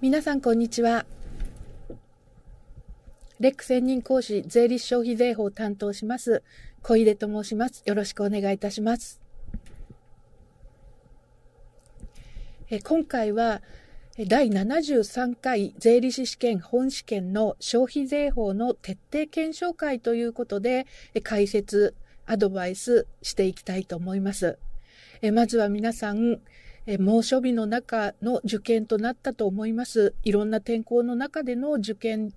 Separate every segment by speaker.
Speaker 1: 皆さんこんにちは。レック専任講師税理士消費税法を担当します、小出と申します。よろしくお願いいたします。え今回は、第73回税理士試験本試験の消費税法の徹底検証会ということで、解説、アドバイスしていきたいと思います。えまずは皆さん、え猛暑日の中の受験となったと思います。いろんな天候の中での受験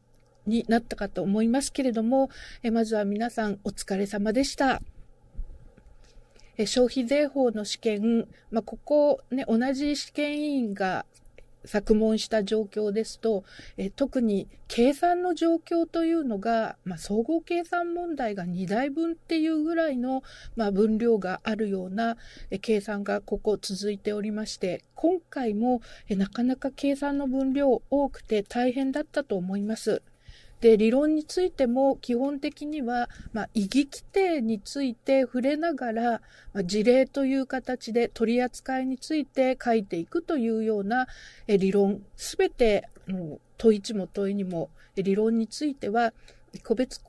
Speaker 1: になったかと思いますけれども、えまずは皆さんお疲れ様でした。消費税法の試験、まあ、ここね、同じ試験委員が作文した状況ですと、え特に計算の状況というのが、まあ、総合計算問題が2台分っていうぐらいの、まあ、分量があるような、え計算がここ続いておりまして、今回も、えなかなか計算の分量多くて大変だったと思います。で、理論についても基本的には、まあ、意規定について触れながら、まあ、事例という形で取り扱いについて書いていくというような理論、すべて、問1も問い2も理論については、個別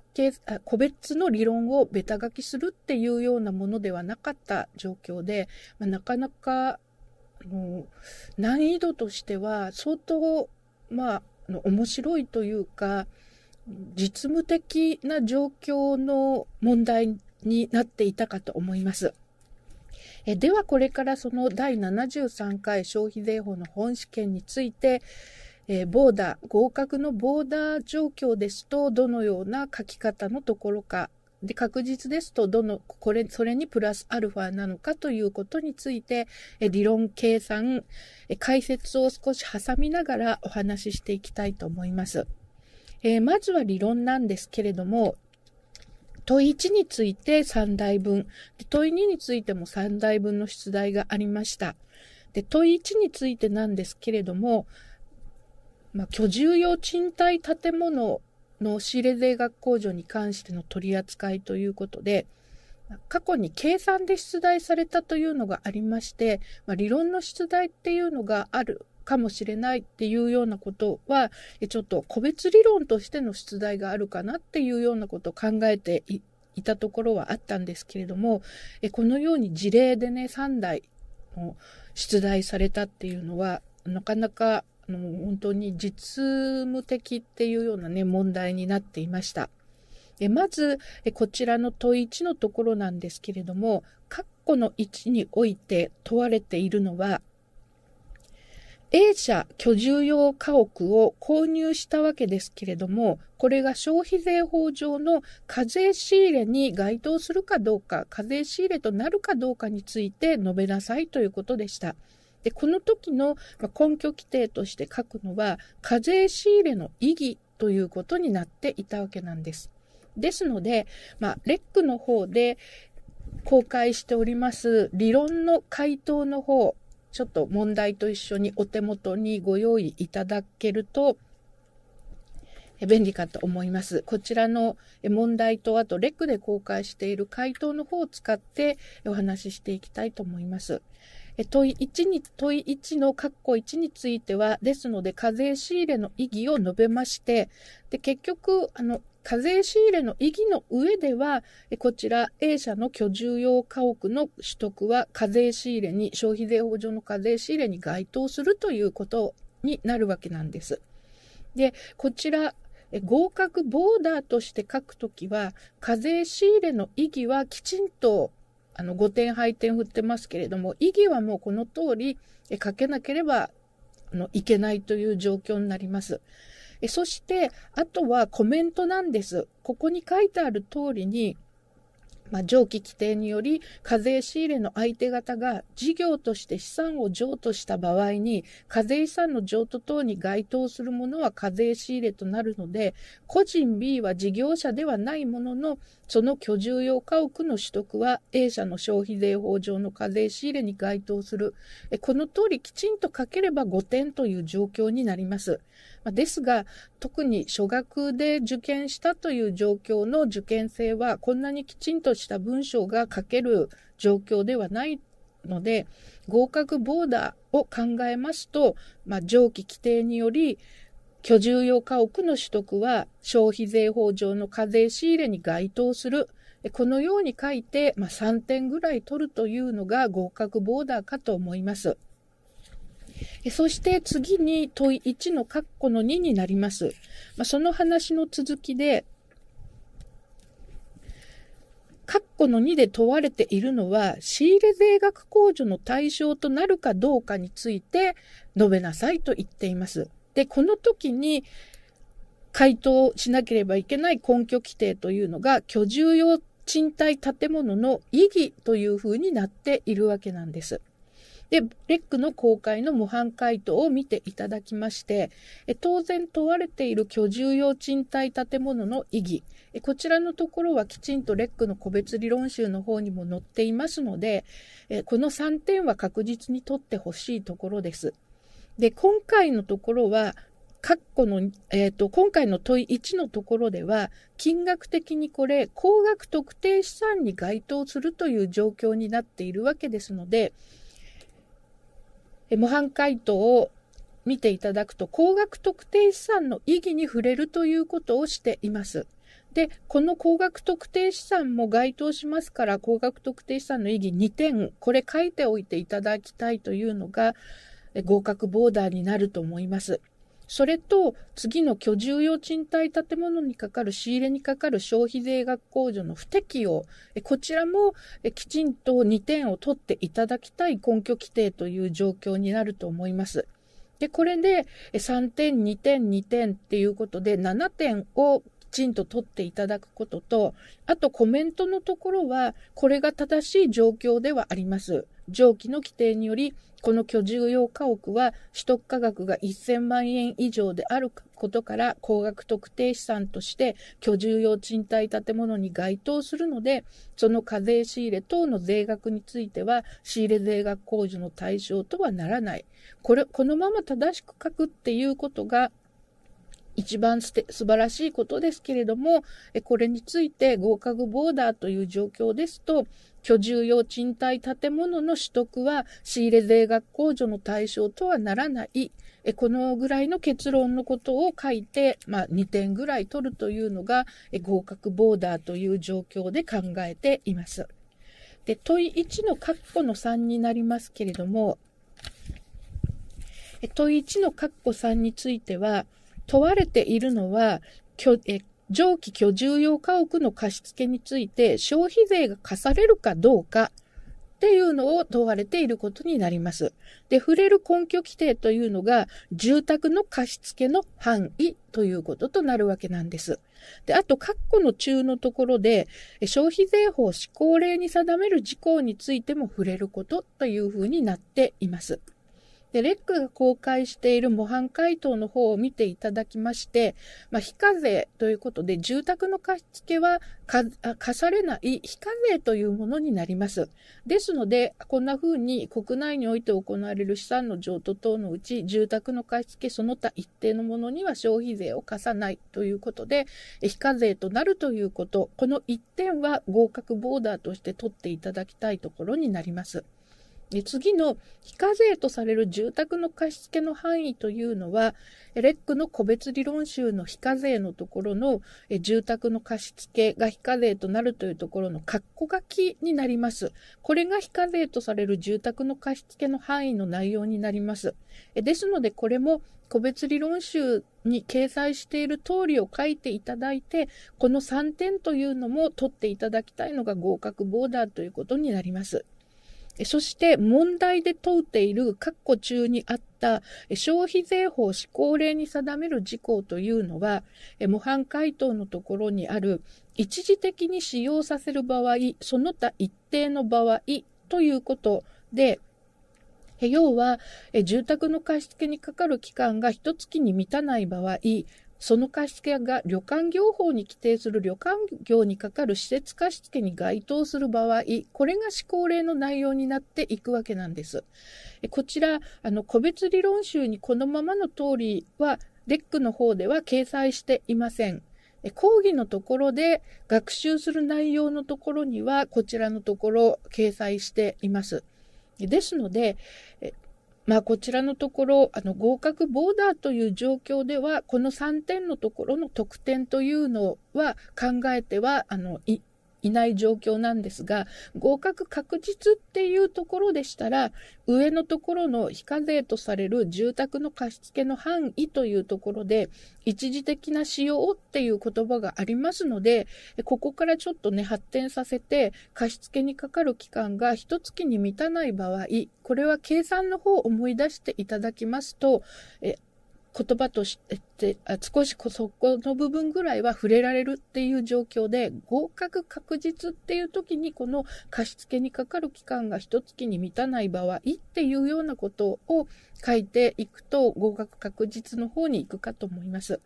Speaker 1: 個別の理論をベタ書きするっていうようなものではなかった状況で、まあ、なかなか難易度としては相当、まあ、面白いというか、実務的な状況の問題になっていたかと思います。えではこれからその第73回消費税法の本試験について、えボーダー、合格のボーダー状況ですと、どのような書き方のところか、で確実ですと、どの、これ、それにプラスアルファなのかということについて、え理論計算え、解説を少し挟みながらお話ししていきたいと思います。えー、まずは理論なんですけれども、問1について3題分、問2についても3題分の出題がありました。で、問1についてなんですけれども、まあ、居住用賃貸建物の仕入れ税額控除に関しての取り扱いということで、過去に計算で出題されたというのがありまして、まあ、理論の出題っていうのがあるかもしれないっていうようなことは、ちょっと個別理論としての出題があるかなっていうようなことを考えていたところはあったんですけれども、このように事例でね、3台の出題されたっていうのは、なかなかあの本当に実務的っていうようなね、問題になっていました。えまずえ、こちらの問1のところなんですけれども、括弧の1において問われているのは、A 社居住用家屋を購入したわけですけれども、これが消費税法上の課税仕入れに該当するかどうか、課税仕入れとなるかどうかについて述べなさいということでした。で、この時の根拠規定として書くのは、課税仕入れの意義ということになっていたわけなんです。ですので、まあ、レックの方で公開しております理論の回答の方、ちょっと問題と一緒にお手元にご用意いただけると、便利かと思います。こちらの問題と、あと、レックで公開している回答の方を使ってお話ししていきたいと思います。問い1に、問い1の括弧1については、ですので、課税仕入れの意義を述べまして、で、結局、あの、課税仕入れの意義の上では、こちら A 社の居住用家屋の取得は課税仕入れに、消費税法上の課税仕入れに該当するということになるわけなんです。で、こちら合格ボーダーとして書くときは、課税仕入れの意義はきちんとあの、5点配点振ってますけれども、意義はもうこの通り、書けなければ、あの、いけないという状況になります。えそして、あとはコメントなんです。ここに書いてある通りに、まあ、上記規定により課税仕入れの相手方が事業として資産を譲渡した場合に課税資産の譲渡等に該当するものは課税仕入れとなるので個人 B は事業者ではないもののその居住用家屋の取得は A 社の消費税法上の課税仕入れに該当するこの通りきちんと書ければ5点という状況になります。まですが、特に初学で受験したという状況の受験生は、こんなにきちんとした文章が書ける状況ではないので、合格ボーダーを考えますと、まあ、上記規定により、居住用家屋の取得は消費税法上の課税仕入れに該当する。このように書いて、まあ、3点ぐらい取るというのが合格ボーダーかと思います。そして次に問い1の括弧の2になります。まあ、その話の続きで、括弧の2で問われているのは、仕入れ税額控除の対象となるかどうかについて述べなさいと言っています。で、この時に回答しなければいけない根拠規定というのが、居住用賃貸建物の意義というふうになっているわけなんです。で、レックの公開の模範回答を見ていただきまして、当然問われている居住用賃貸建物の意義、こちらのところはきちんとレックの個別理論集の方にも載っていますので、この3点は確実に取ってほしいところです。で、今回のところは、括弧の、えっ、ー、と、今回の問い1のところでは、金額的にこれ、高額特定資産に該当するという状況になっているわけですので、模範解答を見ていただくと、高額特定資産の意義に触れるということをしています。で、この高額特定資産も該当しますから、高額特定資産の意義2点、これ書いておいていただきたいというのが、合格ボーダーになると思います。それと、次の居住用賃貸建物にかかる仕入れにかかる消費税額控除の不適用、こちらもきちんと2点を取っていただきたい根拠規定という状況になると思います。で、これで3点、2点、2点っていうことで7点をちんと取っていただくことと、あとコメントのところは、これが正しい状況ではあります。上記の規定により、この居住用家屋は取得価格が1000万円以上であることから、高額特定資産として居住用賃貸建物に該当するので、その課税仕入れ等の税額については、仕入れ税額控除の対象とはならない。これ、このまま正しく書くっていうことが一番す素晴らしいことですけれども、これについて合格ボーダーという状況ですと、居住用賃貸建物の取得は仕入れ税額控除の対象とはならない。このぐらいの結論のことを書いて、まあ、2点ぐらい取るというのが合格ボーダーという状況で考えています。で、問い1の括弧の3になりますけれども、問い1の括弧3については、問われているのは、え上記居住用家屋の貸付について消費税が課されるかどうかっていうのを問われていることになります。で、触れる根拠規定というのが住宅の貸付の範囲ということとなるわけなんです。で、あと、括弧の中のところで、消費税法施行令に定める事項についても触れることというふうになっています。で、レックが公開している模範回答の方を見ていただきまして、まあ、非課税ということで、住宅の貸付は課されない非課税というものになります。ですので、こんな風に国内において行われる資産の譲渡等のうち、住宅の貸付その他一定のものには消費税を課さないということで、非課税となるということ、この一点は合格ボーダーとして取っていただきたいところになります。で次の非課税とされる住宅の貸付の範囲というのは、レックの個別理論集の非課税のところの住宅の貸付が非課税となるというところの括弧書きになります。これが非課税とされる住宅の貸付の範囲の内容になります。ですので、これも個別理論集に掲載している通りを書いていただいて、この3点というのも取っていただきたいのが合格ボーダーということになります。そして問題で問うている括弧中にあった消費税法施行令に定める事項というのは、模範回答のところにある一時的に使用させる場合、その他一定の場合ということで、要は、住宅の貸付にかかる期間が1月に満たない場合、その貸付が旅館業法に規定する旅館業にかかる施設貸付に該当する場合、これが施行令の内容になっていくわけなんです。こちら、あの、個別理論集にこのままの通りは、デックの方では掲載していません。講義のところで学習する内容のところにはこちらのところ掲載しています。ですので、まあ、こちらのところ、あの、合格ボーダーという状況では、この3点のところの得点というのは考えては、あの、い、いない状況なんですが、合格確実っていうところでしたら、上のところの非課税とされる住宅の貸付の範囲というところで、一時的な使用っていう言葉がありますので、ここからちょっとね、発展させて、貸付にかかる期間が一月に満たない場合、これは計算の方を思い出していただきますと、言葉として少しそこの部分ぐらいは触れられるっていう状況で合格確実っていう時にこの貸付にかかる期間が一月に満たない場合っていうようなことを書いていくと合格確実の方に行くかと思います。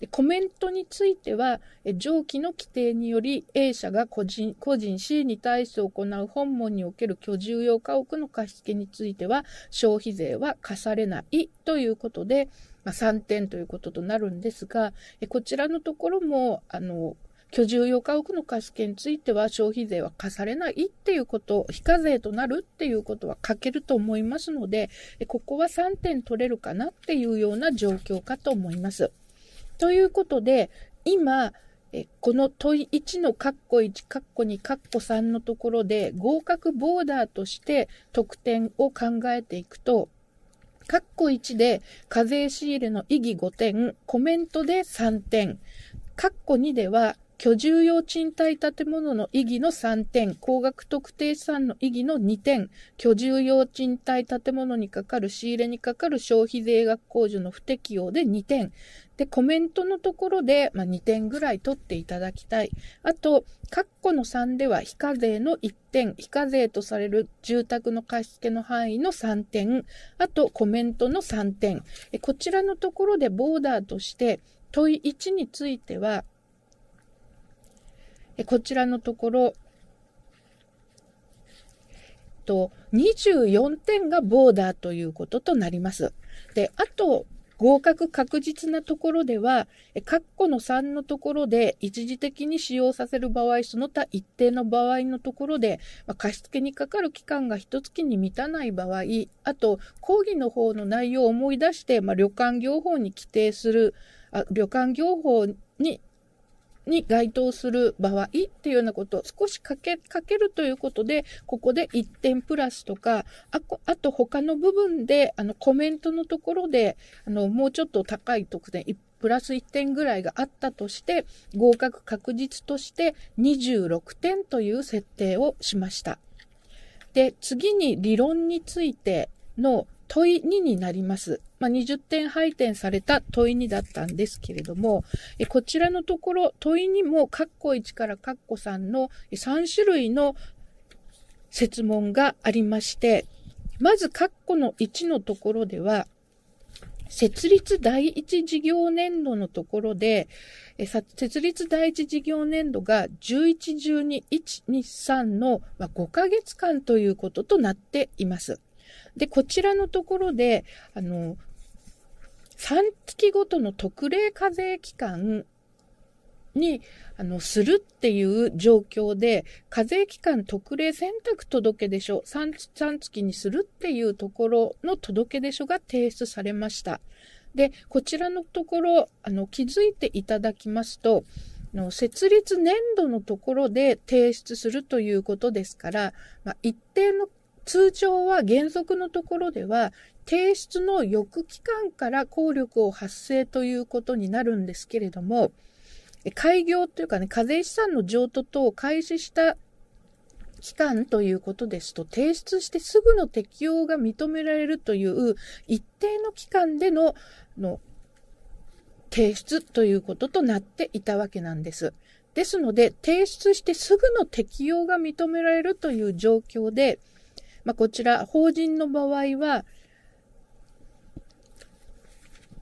Speaker 1: でコメントについては上記の規定により A 社が個人個人 C に対して行う本門における居住用家屋の貸付については消費税は課されないということでまあ、3点ということとなるんですが、こちらのところも、あの、居住用家屋の貸しについては消費税は課されないっていうこと、非課税となるっていうことは書けると思いますので、ここは3点取れるかなっていうような状況かと思います。ということで、今、えこの問い1の括弧1、括弧2、括弧3のところで合格ボーダーとして得点を考えていくと、カッコ1で課税仕入れの意義5点、コメントで3点、カッコ2では居住用賃貸建物の意義の3点、高額特定資産の意義の2点、居住用賃貸建物にかかる仕入れにかかる消費税額控除の不適用で2点。で、コメントのところで、まあ、2点ぐらい取っていただきたい。あと、括弧の3では非課税の1点、非課税とされる住宅の貸付の範囲の3点、あとコメントの3点。こちらのところでボーダーとして問い1については、こちらのところ、と、24点がボーダーということとなります。で、あと、合格確実なところでは、括弧の3のところで一時的に使用させる場合、その他一定の場合のところで、まあ、貸付にかかる期間が一月に満たない場合、あと、講義の方の内容を思い出して、まあ、旅館業法に規定する、あ旅館業法にに該当する場合っていうようなことを少しかけ、かけるということで、ここで1点プラスとか、ああと他の部分で、あの、コメントのところで、あの、もうちょっと高い得点、プラス1点ぐらいがあったとして、合格確実として26点という設定をしました。で、次に理論についての問い2になります。まあ、20点配点された問い2だったんですけれども、えこちらのところ問い2も括弧1から括弧3の3種類の設問がありまして、まず括弧の1のところでは、設立第1事業年度のところで、え設立第1事業年度が11、12、1、2、3の5ヶ月間ということとなっています。で、こちらのところで、あの、3月ごとの特例課税期間に、あの、するっていう状況で、課税期間特例選択届出書3、3月にするっていうところの届出書が提出されました。で、こちらのところ、あの、気づいていただきますと、の設立年度のところで提出するということですから、まあ、一定の通常は原則のところでは、提出の翌期間から効力を発生ということになるんですけれども、開業というかね、課税資産の譲渡等を開始した期間ということですと、提出してすぐの適用が認められるという一定の期間でのの提出ということとなっていたわけなんです。ですので、提出してすぐの適用が認められるという状況で、まあ、こちら、法人の場合は、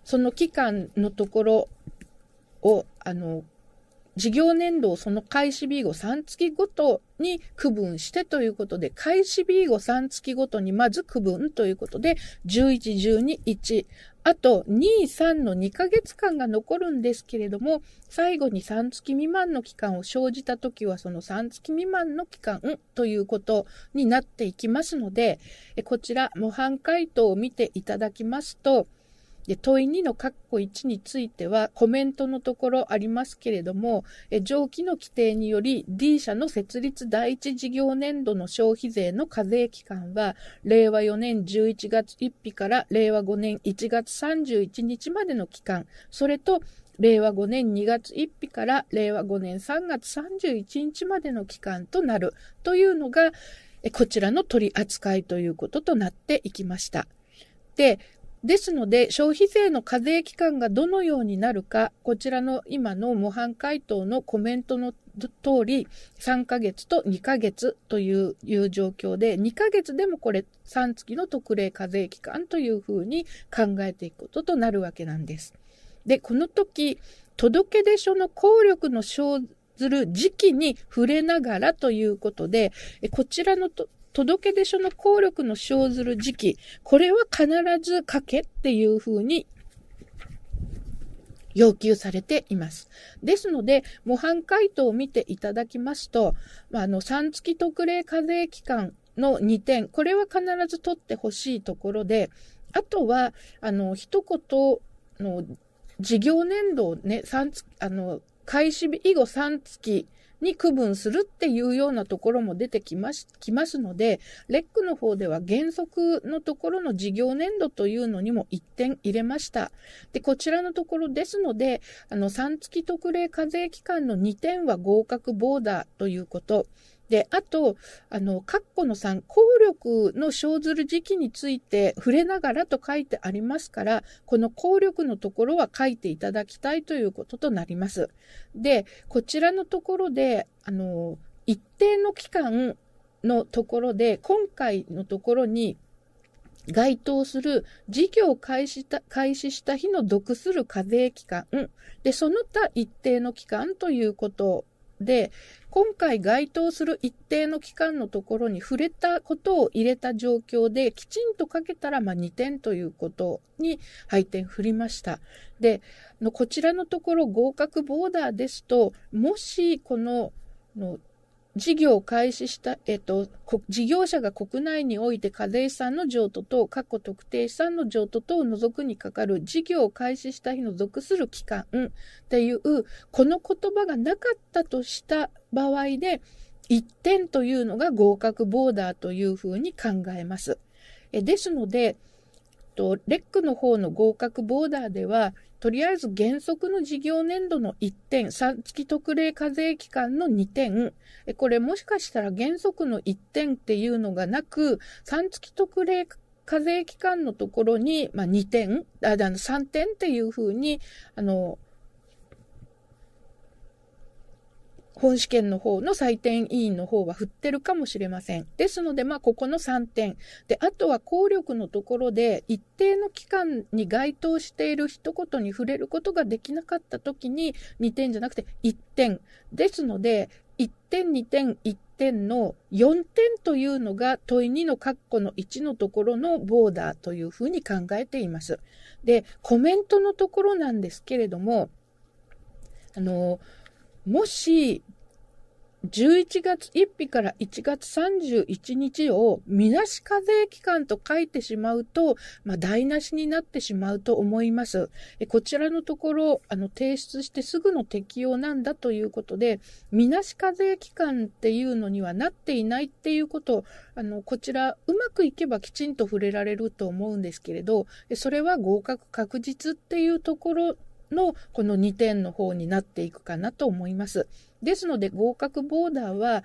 Speaker 1: その期間のところを、あの、事業年度をその開始日後3月ごとに区分してということで、開始日後3月ごとにまず区分ということで、11、12、1。あと、2、3の2ヶ月間が残るんですけれども、最後に3月未満の期間を生じたときは、その3月未満の期間ということになっていきますので、こちら模範回答を見ていただきますと、で、問い2の括弧1についてはコメントのところありますけれども、え上記の規定により D 社の設立第一事業年度の消費税の課税期間は、令和4年11月1日から令和5年1月31日までの期間、それと令和5年2月1日から令和5年3月31日までの期間となるというのが、こちらの取り扱いということとなっていきました。で、ですので、消費税の課税期間がどのようになるか、こちらの今の模範回答のコメントの通り、3ヶ月と2ヶ月といういう状況で、2ヶ月でもこれ3月の特例課税期間というふうに考えていくこととなるわけなんです。で、この時、届出書の効力の生ずる時期に触れながらということで、こちらのと届出書の効力の生ずる時期、これは必ず書けっていうふうに要求されています。ですので、模範回答を見ていただきますと、あの、3月特例課税期間の2点、これは必ず取ってほしいところで、あとは、あの、一言の事業年度をね、3月、あの、開始日以後3月に区分するっていうようなところも出てきます、きますので、レックの方では原則のところの事業年度というのにも1点入れました。で、こちらのところですので、あの、3月特例課税期間の2点は合格ボーダーということ。で、あと、あの、括弧の3、効力の生ずる時期について触れながらと書いてありますから、この効力のところは書いていただきたいということとなります。で、こちらのところで、あの、一定の期間のところで、今回のところに該当する事業を開始した開始した日の属する課税期間で、その他一定の期間ということで、今回該当する一定の期間のところに触れたことを入れた状況できちんと書けたら、ま2点ということに配点振りました。で、のこちらのところ合格ボーダーですと、もしこの、の事業を開始した、えっと、事業者が国内において課税資産の譲渡等、過去特定資産の譲渡等を除くにかかる事業を開始した日の属する期間っていう、この言葉がなかったとした場合で、1点というのが合格ボーダーというふうに考えます。ですので、レックの方の合格ボーダーでは、とりあえず原則の事業年度の1点、3月特例課税期間の2点、これもしかしたら原則の1点っていうのがなく、3月特例課税期間のところに、まあ、2点、あ3点っていうふうに、あの、本試験の方の採点委員の方は振ってるかもしれません。ですので、まあ、ここの3点。で、あとは効力のところで、一定の期間に該当している一言に触れることができなかった時に、2点じゃなくて1点。ですので、1点、2点、1点の4点というのが問い2の括弧の1のところのボーダーというふうに考えています。で、コメントのところなんですけれども、あのもし、11月1日から1月31日をみなし課税期間と書いてしまうと、まあ、台無しになってしまうと思います。こちらのところ、あの、提出してすぐの適用なんだということで、みなし課税期間っていうのにはなっていないっていうこと、あの、こちら、うまくいけばきちんと触れられると思うんですけれど、それは合格確実っていうところのこの2点の方になっていくかなと思います。ですので合格ボーダーは、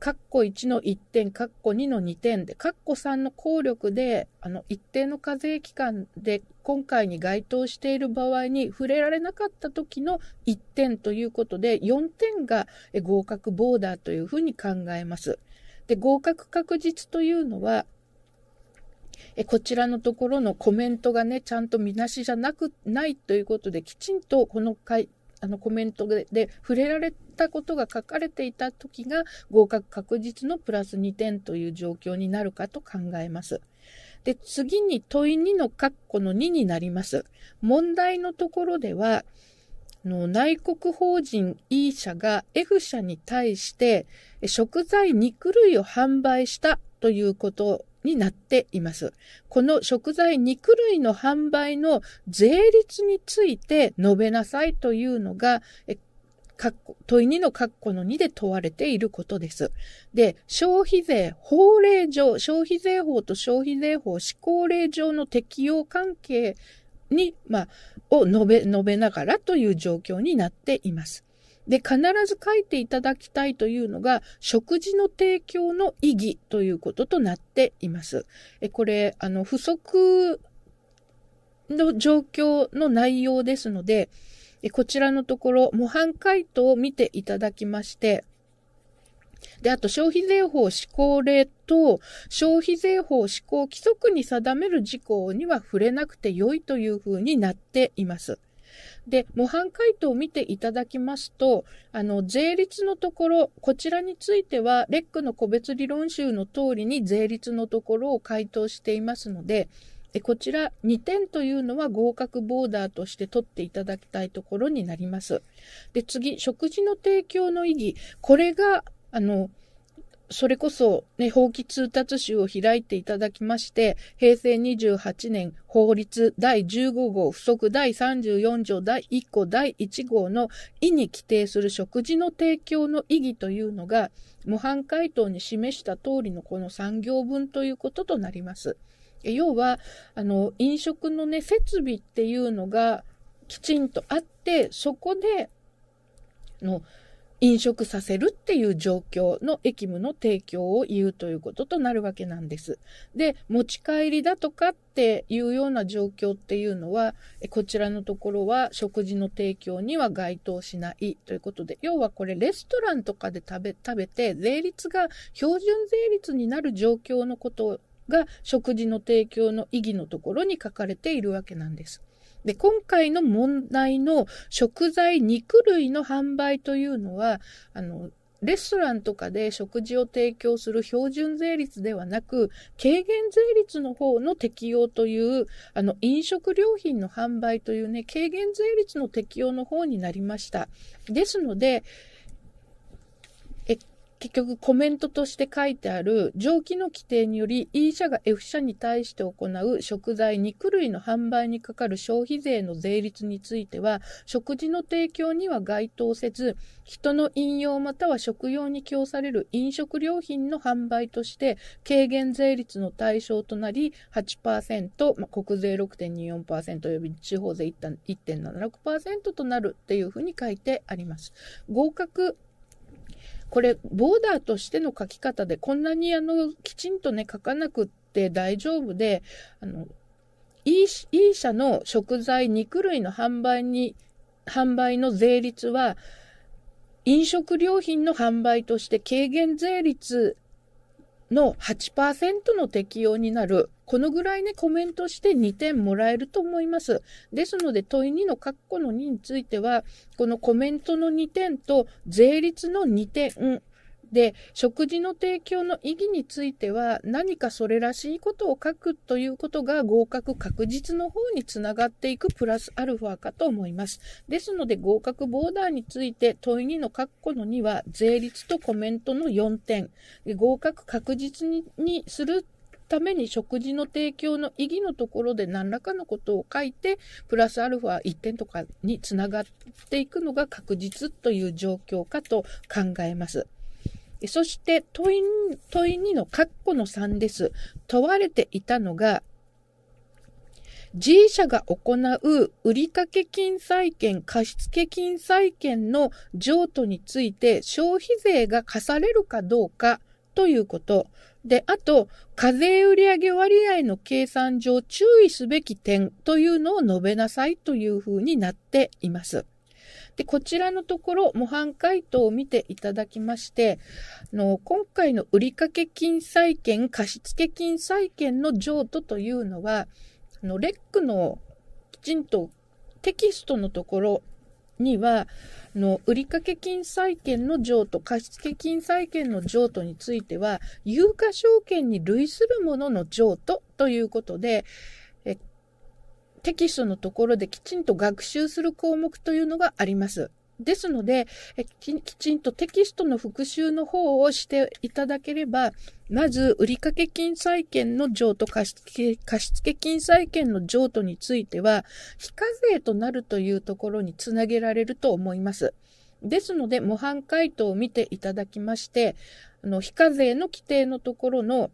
Speaker 1: カッコ1の1点、カッコ2の2点で、カッコ3の効力で、あの、一定の課税期間で今回に該当している場合に触れられなかった時の1点ということで、4点が合格ボーダーというふうに考えます。で、合格確実というのは、えこちらのところのコメントがね、ちゃんと見なしじゃなく、ないということで、きちんとこの回、あのコメントで触れられたことが書かれていた時が合格確実のプラス2点という状況になるかと考えます。で、次に問い2の括弧の2になります。問題のところでは、の内国法人 E 社が F 社に対して食材肉類を販売したということになっています。この食材肉類の販売の税率について述べなさいというのが、問い2の括弧の2で問われていることです。で、消費税法令上、消費税法と消費税法施行令上の適用関係に、まあ、を述べ、述べながらという状況になっています。で、必ず書いていただきたいというのが、食事の提供の意義ということとなっています。えこれ、あの、不足の状況の内容ですので、え、こちらのところ、模範回答を見ていただきまして、で、あと消費税法施行令と消費税法施行規則に定める事項には触れなくて良いというふうになっています。で、模範解答を見ていただきますと、あの、税率のところ、こちらについては、レックの個別理論集の通りに税率のところを回答していますので、えこちら2点というのは合格ボーダーとして取っていただきたいところになります。で、次、食事の提供の意義。これが、あの、それこそ、ね、法規通達集を開いていただきまして、平成28年法律第15号不足第34条第1項第1号の意に規定する食事の提供の意義というのが、模範回答に示した通りのこの3行分ということとなります。要は、あの、飲食のね、設備っていうのがきちんとあって、そこで、の、飲食させるっていう状況の駅務の提供を言うということとなるわけなんです。で、持ち帰りだとかっていうような状況っていうのは、こちらのところは食事の提供には該当しないということで、要はこれレストランとかで食べ、食べて税率が標準税率になる状況のことが食事の提供の意義のところに書かれているわけなんです。で、今回の問題の食材、肉類の販売というのは、あの、レストランとかで食事を提供する標準税率ではなく、軽減税率の方の適用という、あの、飲食料品の販売というね、軽減税率の適用の方になりました。ですので、結局コメントとして書いてある上記の規定により E 社が F 社に対して行う食材肉類の販売にかかる消費税の税率については食事の提供には該当せず人の飲用または食用に供される飲食料品の販売として軽減税率の対象となり8%、まあ、国税6.24%及び地方税1.76%となるっていうふうに書いてあります合格これ、ボーダーとしての書き方で、こんなにあの、きちんとね、書かなくって大丈夫で、あの、E, e 社の食材、肉類の販売に、販売の税率は、飲食料品の販売として軽減税率の8%の適用になる、このぐらいね、コメントして2点もらえると思います。ですので、問い2の括弧の2については、このコメントの2点と税率の2点で、食事の提供の意義については、何かそれらしいことを書くということが合格確実の方につながっていくプラスアルファかと思います。ですので、合格ボーダーについて問い2の括弧の2は、税率とコメントの4点、合格確実にするために食事の提供の意義のところで何らかのことを書いて、プラスアルファ1点とかにつながっていくのが確実という状況かと考えます。そして問い、問い2の括弧の3です。問われていたのが、G 社が行う売掛金債権、貸付金債権の譲渡について消費税が課されるかどうかということ。で、あと、課税売上割合の計算上注意すべき点というのを述べなさいというふうになっています。で、こちらのところ模範回答を見ていただきまして、あの今回の売掛金債権、貸付金債権の譲渡というのは、あのレックのきちんとテキストのところには、の売掛金債権の譲渡、貸付金債権の譲渡については、有価証券に類するものの譲渡ということで、テキストのところできちんと学習する項目というのがあります。ですのでき、きちんとテキストの復習の方をしていただければ、まず、売掛金債権の譲渡貸付、貸付金債権の譲渡については、非課税となるというところにつなげられると思います。ですので、模範回答を見ていただきまして、あの、非課税の規定のところの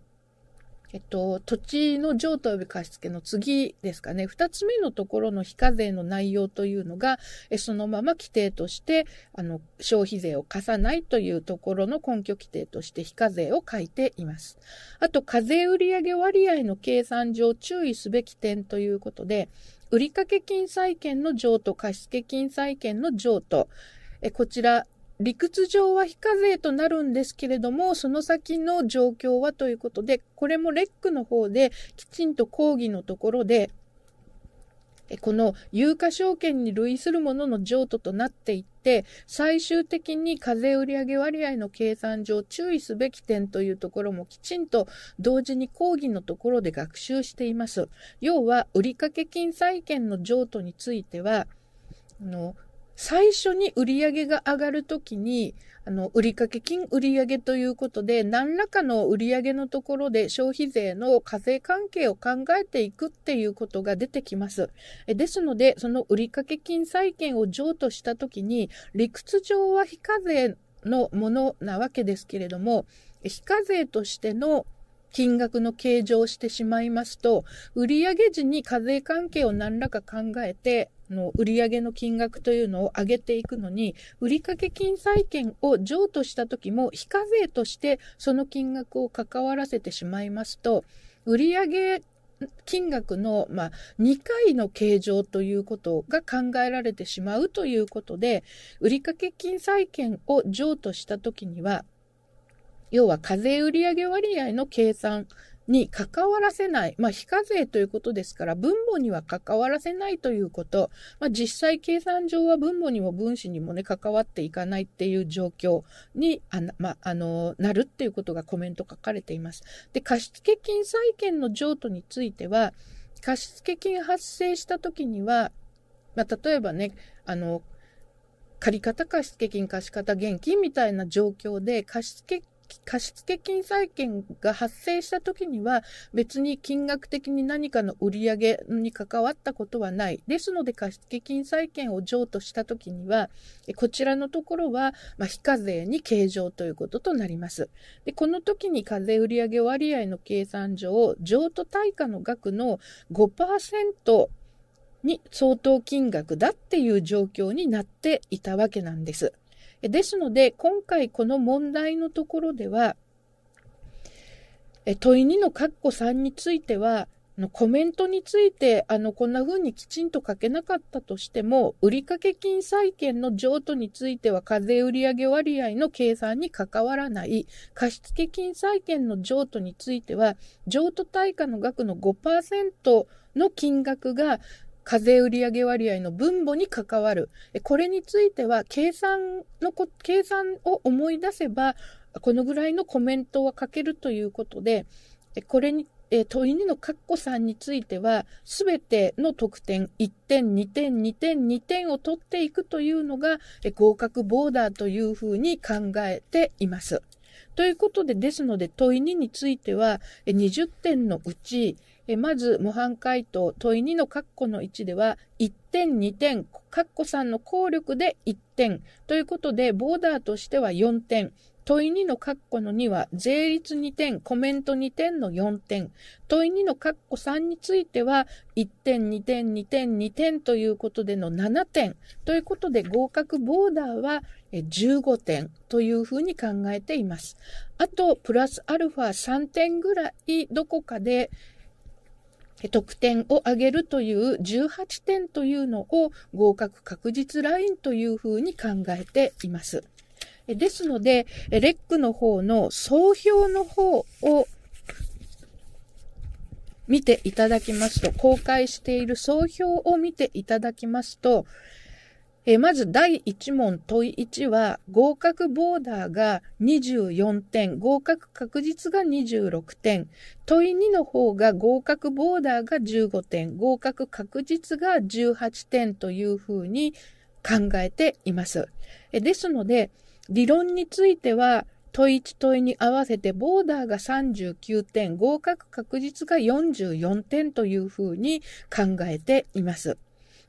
Speaker 1: えっと、土地の譲渡及び貸付の次ですかね、二つ目のところの非課税の内容というのが、そのまま規定として、あの、消費税を課さないというところの根拠規定として非課税を書いています。あと、課税売上割合の計算上注意すべき点ということで、売掛金債権の譲渡、貸付金債権の譲渡、こちら理屈上は非課税となるんですけれども、その先の状況はということで、これもレックの方できちんと講義のところで、この有価証券に類するものの譲渡となっていって、最終的に課税売上割合の計算上注意すべき点というところもきちんと同時に講義のところで学習しています。要は、売掛金債権の譲渡については、あの最初に売上が上がるときに、あの、売掛金売上ということで、何らかの売上のところで消費税の課税関係を考えていくっていうことが出てきます。ですので、その売掛金債権を譲渡したときに、理屈上は非課税のものなわけですけれども、非課税としての金額の計上をしてしまいますと、売上時に課税関係を何らか考えて、の売上の金額というのを上げていくのに、売掛金債権を譲渡した時も非課税としてその金額を関わらせてしまいますと、売上金額の、まあ、2回の計上ということが考えられてしまうということで、売掛金債権を譲渡した時には、要は課税売上割合の計算に関わらせない、まあ、非課税ということですから、分母には関わらせないということ、まあ、実際計算上は分母にも分子にもね、関わっていかないっていう状況に、あまあ、あの、なるっていうことがコメント書かれています。で、貸付金債権の譲渡については、貸付金発生した時には、まあ、例えばね、あの、借方貸付金貸方現金みたいな状況で貸付貸付金債権が発生した時には別に金額的に何かの売り上げに関わったことはない。ですので貸付金債権を譲渡した時にはこちらのところは、ま非課税に計上ということとなります。でこの時に課税売上割合の計算上譲渡対価の額の5%に相当金額だっていう状況になっていたわけなんです。ですので、今回この問題のところでは、問い2の括弧3については、コメントについて、あの、こんな風にきちんと書けなかったとしても、売掛金債権の譲渡については課税売上割合の計算に関わらない。貸付金債権の譲渡については、譲渡対価の額の5%の金額が課税売上割合の分母に関わる。これについては、計算のこ、計算を思い出せば、このぐらいのコメントは書けるということで、これに、え問い2のカッコさんについては、すべての得点1点、2点、2点、2点を取っていくというのが、合格ボーダーというふうに考えています。ということで、ですので問い2については、20点のうち、えまず、模範解答、問い2の括弧の1では、1点、2点、括弧3の効力で1点。ということで、ボーダーとしては4点。問い2の括弧の2は、税率2点、コメント2点の4点。問い2の括弧3については、1点、2点、2点、2点ということでの7点。ということで、合格ボーダーは15点というふうに考えています。あと、プラスアルファ3点ぐらいどこかで、得点を上げるという18点というのを合格確実ラインというふうに考えています。ですので、レックの方の総評の方を見ていただきますと、公開している総評を見ていただきますと、えまず第1問問い1は、合格ボーダーが24点、合格確実が26点、問い2の方が合格ボーダーが15点、合格確実が18点というふうに考えています。えですので、理論については、問い1問いに合わせてボーダーが39点、合格確実が44点というふうに考えています。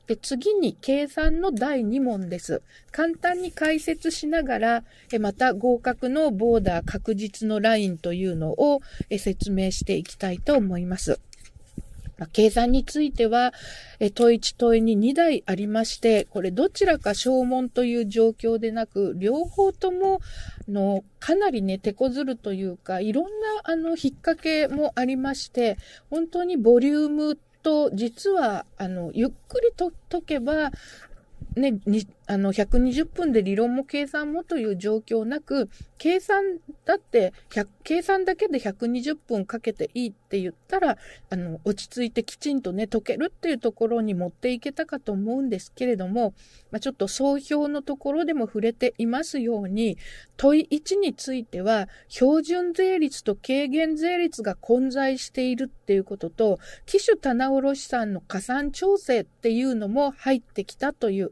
Speaker 1: で、次に計算の第2問です。簡単に解説しながら、えまた合格のボーダー確実のラインというのをえ説明していきたいと思います。ま計算については、え問1問に2台ありまして、これどちらか消問という状況でなく、両方とも、の、かなりね、手こずるというか、いろんな、あの、引っ掛けもありまして、本当にボリュームと、実は、あの、ゆっくりと解けば、ね、あの、120分で理論も計算もという状況なく、計算だって、計算だけで120分かけていいって言ったら、あの、落ち着いてきちんとね、解けるっていうところに持っていけたかと思うんですけれども、まあ、ちょっと総評のところでも触れていますように、問い1については、標準税率と軽減税率が混在しているっていうことと、機種棚卸さんの加算調整っていうのも入ってきたという、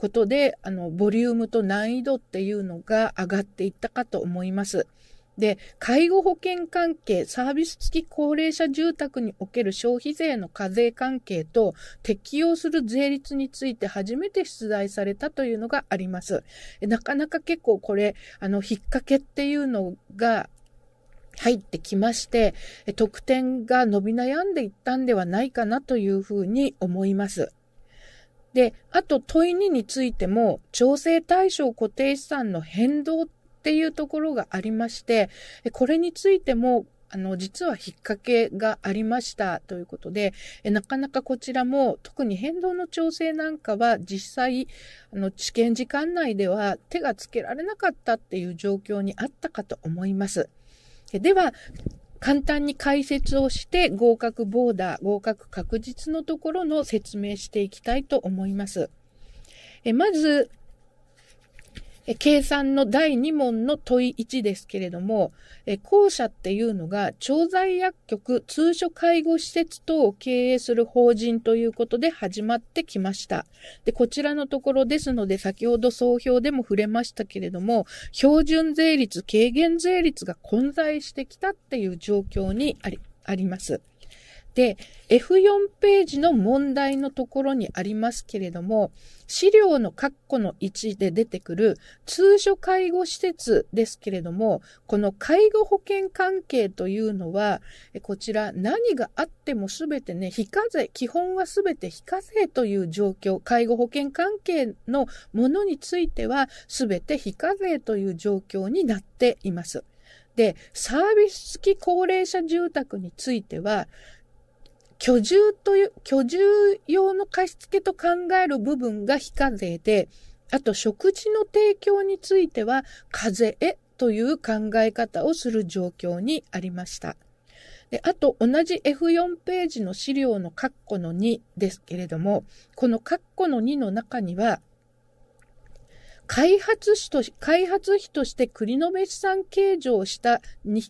Speaker 1: ことで、あの、ボリュームと難易度っていうのが上がっていったかと思います。で、介護保険関係、サービス付き高齢者住宅における消費税の課税関係と適用する税率について初めて出題されたというのがあります。なかなか結構これ、あの、引っ掛けっていうのが入ってきまして、得点が伸び悩んでいったんではないかなというふうに思います。で、あと問い2についても、調整対象固定資産の変動っていうところがありまして、これについても、あの、実は引っ掛けがありましたということで、なかなかこちらも特に変動の調整なんかは実際、あの、試験時間内では手がつけられなかったっていう状況にあったかと思います。では、簡単に解説をして合格ボーダー、合格確実のところの説明していきたいと思います。えまず、え計算の第2問の問い1ですけれども、え舎っていうのが、調剤薬局、通所介護施設等を経営する法人ということで始まってきました。で、こちらのところですので、先ほど総評でも触れましたけれども、標準税率、軽減税率が混在してきたっていう状況にあり、あります。で、F4 ページの問題のところにありますけれども、資料の括弧の1で出てくる通所介護施設ですけれども、この介護保険関係というのは、こちら何があっても全てね、非課税、基本は全て非課税という状況、介護保険関係のものについては全て非課税という状況になっています。で、サービス付き高齢者住宅については、居住という、居住用の貸付と考える部分が非課税で、あと食事の提供については課税という考え方をする状況にありました。で、あと同じ F4 ページの資料の括弧の2ですけれども、この括弧の2の中には、開発費と、開発費として栗の飯さん計上した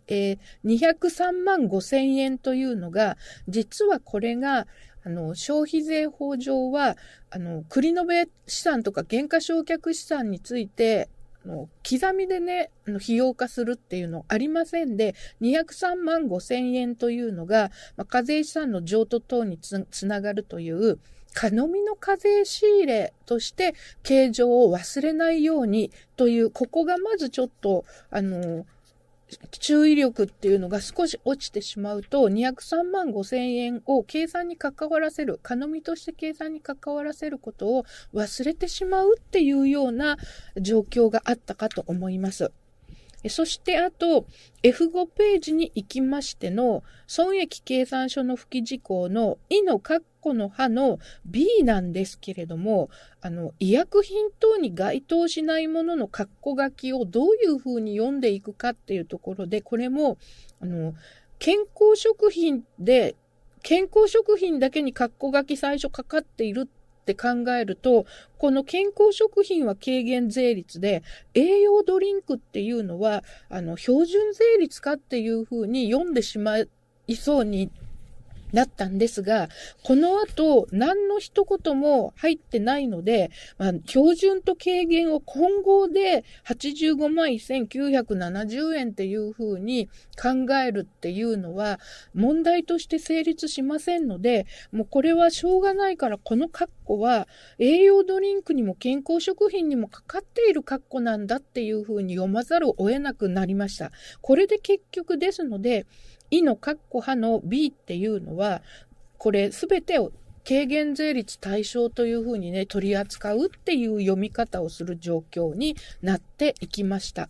Speaker 1: えー、203万5千円というのが、実はこれが、あの、消費税法上は、あの、栗の資産とか減価償却資産について、あの、刻みでね、費用化するっていうのありませんで、203万5千円というのが、まあ、課税資産の譲渡等につながるという、頼みの課税仕入れとして形状を忘れないようにという、ここがまずちょっと、あの、注意力っていうのが少し落ちてしまうと、203万5千円を計算に関わらせる、頼みとして計算に関わらせることを忘れてしまうっていうような状況があったかと思います。そしてあと、F5 ページに行きましての、損益計算書の付記事項の、いの括弧の歯の B なんですけれども、あの、医薬品等に該当しないものの括弧書きをどういうふうに読んでいくかっていうところで、これも、あの、健康食品で健康食品だけにカッコ書き最初かかっているって考えると、この健康食品は軽減税率で、栄養ドリンクっていうのは、あの、標準税率かっていうふうに読んでしまいそうにだったんですが、この後、何の一言も入ってないので、まあ、標準と軽減を混合で85万1970円っていう風に考えるっていうのは、問題として成立しませんので、もうこれはしょうがないから、この括弧は、栄養ドリンクにも健康食品にもかかっている括弧なんだっていう風に読まざるを得なくなりました。これで結局ですので、いの括弧派の B っていうのは、これ全てを軽減税率対象というふうにね、取り扱うっていう読み方をする状況になっていきました。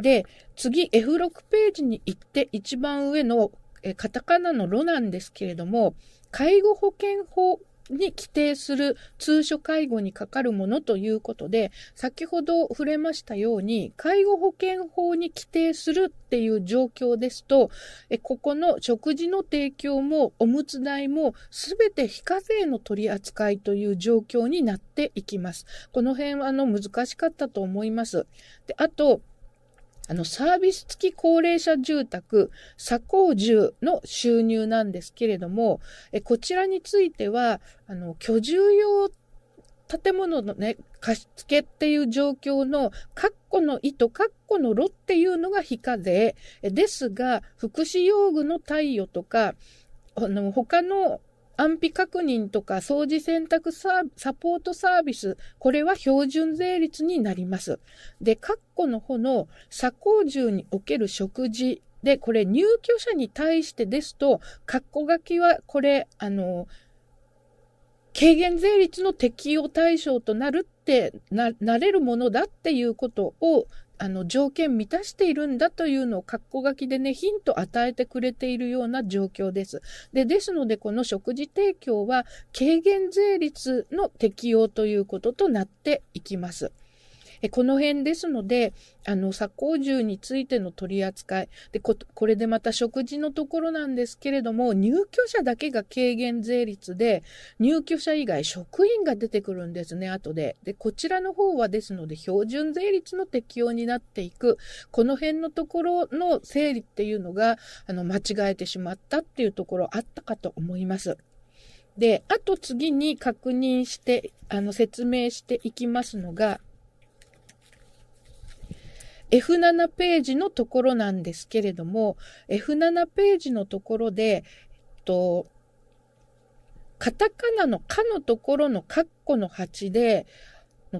Speaker 1: で、次 F6 ページに行って一番上のえカタカナのロなんですけれども、介護保険法に規定する通所介護にかかるものということで、先ほど触れましたように、介護保険法に規定するっていう状況ですと、えここの食事の提供もおむつ代も全て非課税の取り扱いという状況になっていきます。この辺はあの難しかったと思います。であと、あの、サービス付き高齢者住宅、左高住の収入なんですけれども、えこちらについては、あの、居住用建物のね、貸付っていう状況の、括弧の糸、括弧の炉っていうのが非課税。ですが、福祉用具の貸与とか、あの、他の安否確認とか掃除選択サポートサービス、これは標準税率になります。で、括弧の方の左工重における食事で、これ入居者に対してですと、括弧書きはこれ、あの、軽減税率の適用対象となるってな、なれるものだっていうことをあの、条件満たしているんだというのを括弧書きでね、ヒント与えてくれているような状況です。で、ですので、この食事提供は軽減税率の適用ということとなっていきます。えこの辺ですので、あの、鎖甲獣についての取り扱い。で、こ、これでまた食事のところなんですけれども、入居者だけが軽減税率で、入居者以外職員が出てくるんですね、後で。で、こちらの方はですので、標準税率の適用になっていく、この辺のところの整理っていうのが、あの、間違えてしまったっていうところあったかと思います。で、あと次に確認して、あの、説明していきますのが、F7 ページのところなんですけれども、F7 ページのところで、えっと、カタカナのカのところのカッコの8で、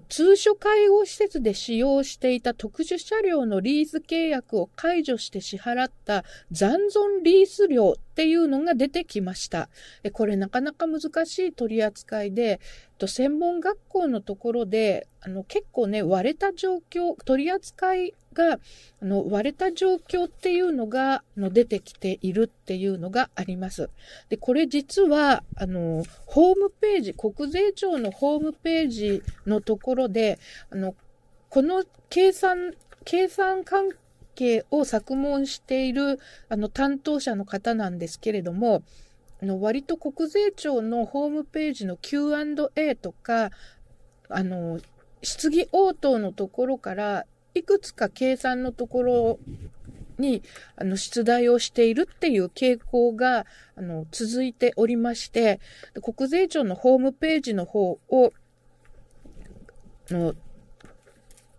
Speaker 1: 通所介護施設で使用していた特殊車両のリース契約を解除して支払った残存リース料っていうのが出てきました。これなかなか難しい取り扱いで、専門学校のところで、結構ね、割れた状況、取り扱いが、あの、割れた状況っていうのが、の、出てきているっていうのがあります。で、これ実は、あの、ホームページ、国税庁のホームページのところで、あの、この計算、計算関係を作問している、あの、担当者の方なんですけれども、あの、割と国税庁のホームページの Q&A とか、あの、質疑応答のところからいくつか計算のところに、あの、出題をしているっていう傾向が、あの、続いておりまして、国税庁のホームページの方を、の、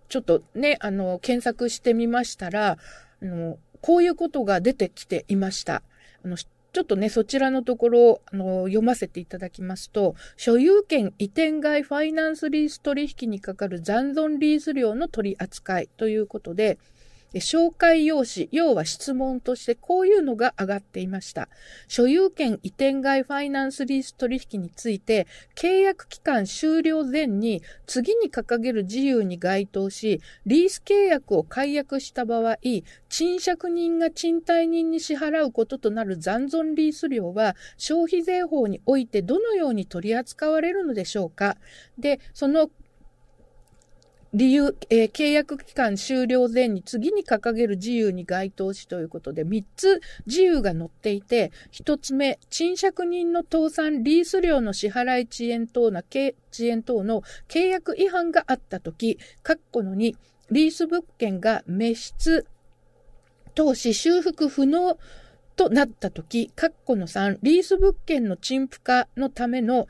Speaker 1: ちょっとね、あの、検索してみましたら、あの、こういうことが出てきていました。あの、ちょっとね、そちらのところ、あの、読ませていただきますと、所有権移転外ファイナンスリース取引にかかる残存リース料の取り扱いということで、紹介用紙、要は質問としてこういうのが上がっていました。所有権移転外ファイナンスリース取引について、契約期間終了前に次に掲げる自由に該当し、リース契約を解約した場合、賃借人が賃貸人に支払うこととなる残存リース料は消費税法においてどのように取り扱われるのでしょうかで、その理由、えー、契約期間終了前に次に掲げる自由に該当しということで、3つ自由が載っていて、1つ目、賃借人の倒産、リース料の支払い遅延等な、遅延等の契約違反があったとき、括弧の2、リース物件が滅失、投資修復不能となったとき、括弧の3、リース物件の陳腐化のための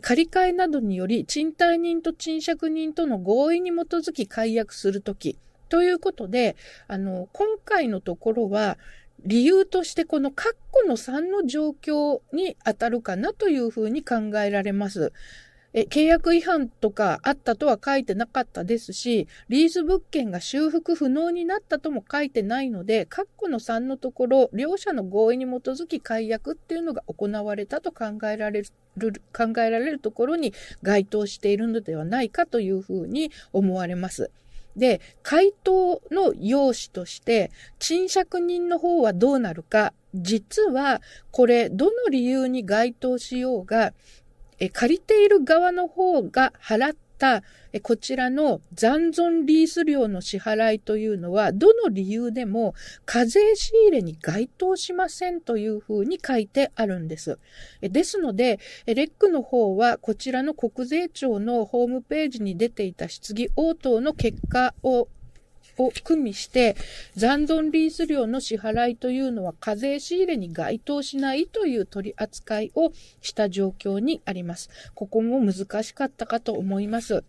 Speaker 1: 借り換えなどにより、賃貸人と賃借人との合意に基づき解約するとき、ということで、あの、今回のところは、理由としてこの括弧の3の状況に当たるかなというふうに考えられます。え、契約違反とかあったとは書いてなかったですし、リーズ物件が修復不能になったとも書いてないので、括弧の3のところ、両者の合意に基づき解約っていうのが行われたと考えられる、考えられるところに該当しているのではないかというふうに思われます。で、回答の用紙として、賃借人の方はどうなるか、実はこれどの理由に該当しようが、え借りている側の方が払ったこちらの残存リース料の支払いというのは、どの理由でも課税仕入れに該当しませんというふうに書いてあるんです。ですので、レックの方はこちらの国税庁のホームページに出ていた質疑応答の結果をを組みして、残存リース料の支払いというのは課税仕入れに該当しないという取り扱いをした状況にあります。ここも難しかったかと思います。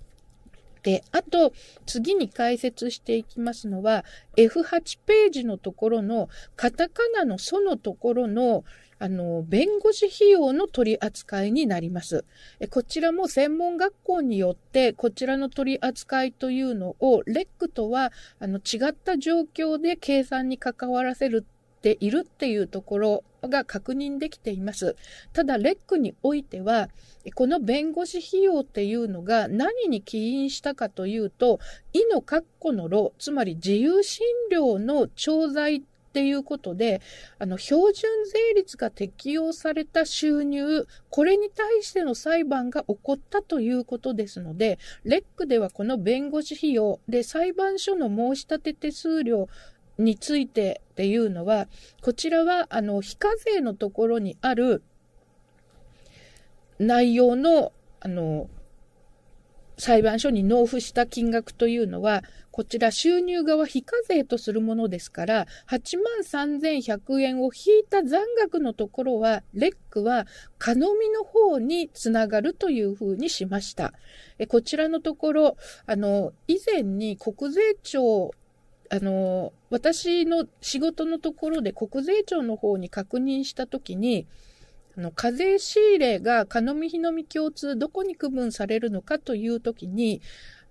Speaker 1: で、あと、次に解説していきますのは、F8 ページのところの、カタカナのそのところの、あの、弁護士費用の取り扱いになります。こちらも専門学校によって、こちらの取り扱いというのを、レックとは、あの、違った状況で計算に関わらせるているっていうところが確認できています。ただ、レックにおいては、この弁護士費用っていうのが何に起因したかというと、意の括弧の炉、つまり自由診療の調剤っていうことで、あの、標準税率が適用された収入、これに対しての裁判が起こったということですので、レックではこの弁護士費用で裁判所の申し立て手数料についてっていうのは、こちらは、あの、非課税のところにある内容の、あの、裁判所に納付した金額というのは、こちら収入側非課税とするものですから、83,100円を引いた残額のところは、レックはかのみの方につながるというふうにしました。こちらのところ、あの、以前に国税庁あの、私の仕事のところで国税庁の方に確認したときに、あの、課税仕入れが可のみ日のみ共通どこに区分されるのかというときに、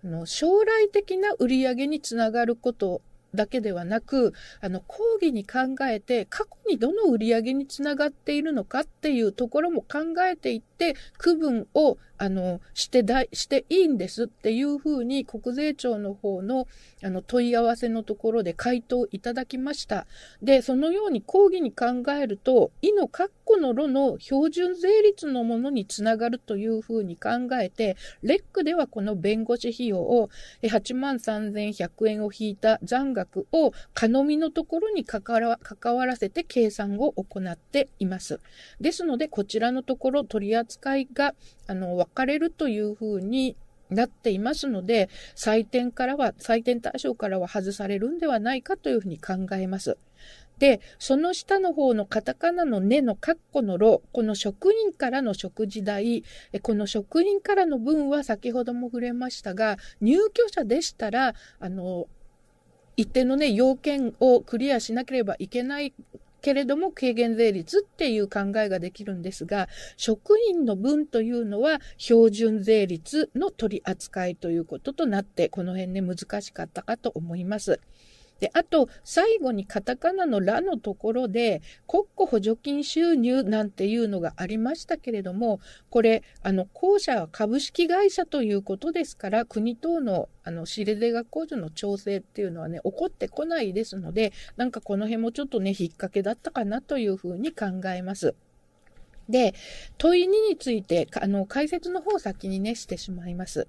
Speaker 1: あの、将来的な売り上げにつながることだけではなく、あの、講義に考えて、過去にどの売り上げにつながっているのかっていうところも考えていって、区分をあの、してしていいんですっていうふうに国税庁の方の、あの、問い合わせのところで回答いただきました。で、そのように講義に考えると、意の括弧の炉の標準税率のものにつながるというふうに考えて、レックではこの弁護士費用を83,100円を引いた残額をかのみのところに関わ関わらせて計算を行っています。ですので、こちらのところ取り扱いが、あの、かれるというふうになっていますので、採点からは、採点対象からは外されるんではないかというふうに考えます。で、その下の方のカタカナの根のカッコのロ、この職人からの食事代、この職人からの分は先ほども触れましたが、入居者でしたら、あの、一定のね、要件をクリアしなければいけないけれども軽減税率っていう考えができるんですが、職員の分というのは標準税率の取り扱いということとなって、この辺ね、難しかったかと思います。で、あと、最後にカタカナのラのところで、国庫補助金収入なんていうのがありましたけれども、これ、あの、校舎は株式会社ということですから、国等の、あの、仕入れが控除の調整っていうのはね、起こってこないですので、なんかこの辺もちょっとね、引っ掛けだったかなというふうに考えます。で、問い2について、あの、解説の方を先にね、してしまいます。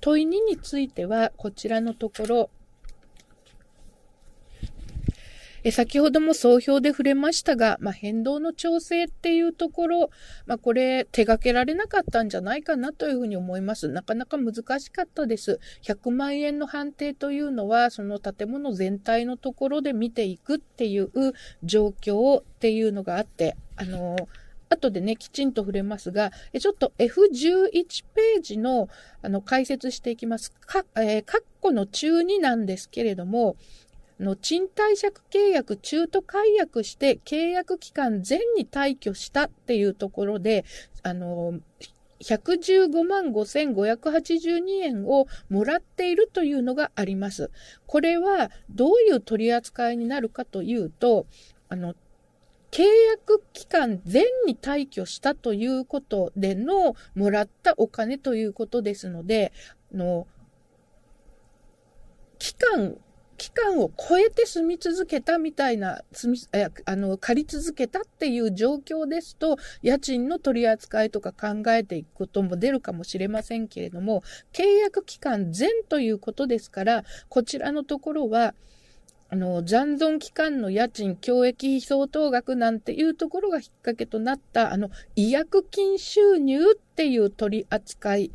Speaker 1: 問い2については、こちらのところ、え先ほども総評で触れましたが、まあ、変動の調整っていうところ、まあ、これ手掛けられなかったんじゃないかなというふうに思います。なかなか難しかったです。100万円の判定というのは、その建物全体のところで見ていくっていう状況っていうのがあって、あの後でね、きちんと触れますが、ちょっと F11 ページのあの解説していきます。か、えー、括弧の中2なんですけれども、の賃貸借契約中途解約して契約期間前に退去したっていうところで、あの、115万5582円をもらっているというのがあります。これはどういう取り扱いになるかというと、あの、契約期間前に退去したということでのもらったお金ということですので、あの、期間期間を超えて住み続けたみたいな、住み、あの、借り続けたっていう状況ですと、家賃の取り扱いとか考えていくことも出るかもしれませんけれども、契約期間前ということですから、こちらのところは、あの、残存期間の家賃、教育費相当額なんていうところが引っ掛けとなった、あの、違約金収入っていう取り扱い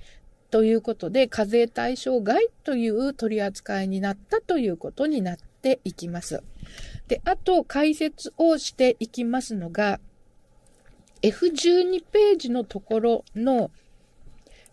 Speaker 1: ということで、課税対象外という取り扱いになったということになっていきます。で、あと解説をしていきますのが、F12 ページのところの、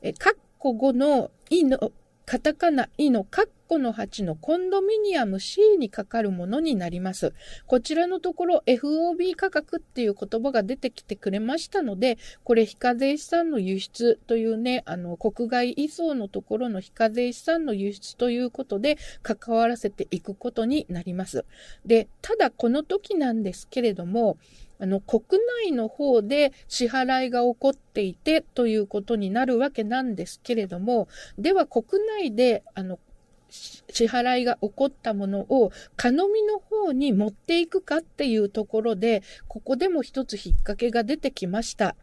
Speaker 1: え、括弧5の、いの、カタカナイのカッコの8のコンドミニアム C にかかるものになります。こちらのところ FOB 価格っていう言葉が出てきてくれましたので、これ非課税資産の輸出というね、あの、国外移送のところの非課税資産の輸出ということで関わらせていくことになります。で、ただこの時なんですけれども、あの、国内の方で支払いが起こっていてということになるわけなんですけれども、では国内で、あの、支払いが起こったものを、頼みの方に持っていくかっていうところで、ここでも一つ引っ掛けが出てきました。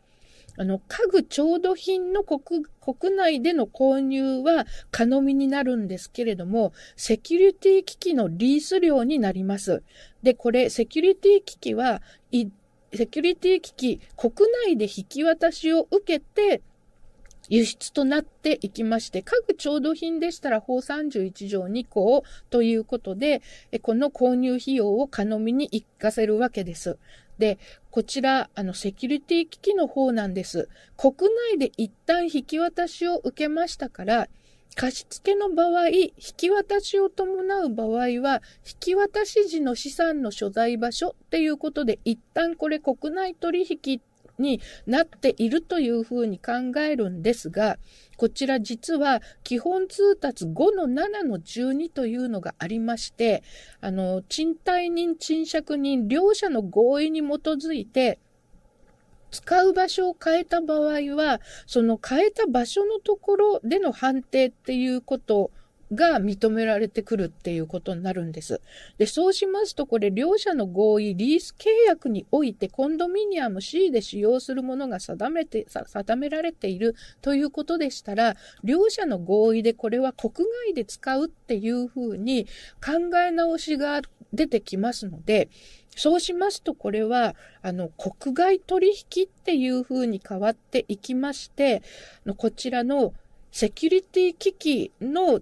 Speaker 1: あの、家具調度品の国、国内での購入は可能みになるんですけれども、セキュリティ機器のリース料になります。で、これ、セキュリティ機器は、セキュリティ機器、国内で引き渡しを受けて、輸出となっていきまして、各調度品でしたら法31条2項ということで、この購入費用を可能みに行かせるわけです。で、こちら、あの、セキュリティ機器の方なんです。国内で一旦引き渡しを受けましたから、貸付の場合、引き渡しを伴う場合は、引き渡し時の資産の所在場所っていうことで、一旦これ国内取引になっているというふうに考えるんですが、こちら実は基本通達5の7の12というのがありまして、あの、賃貸人、賃借人、両者の合意に基づいて、使う場所を変えた場合は、その変えた場所のところでの判定っていうことが認められてくるっていうことになるんです。で、そうしますと、これ、両者の合意、リース契約において、コンドミニアム C で使用するものが定めて、定められているということでしたら、両者の合意でこれは国外で使うっていうふうに考え直しがあって、出てきますので、そうしますと、これは、あの、国外取引っていうふうに変わっていきまして、こちらのセキュリティ機器の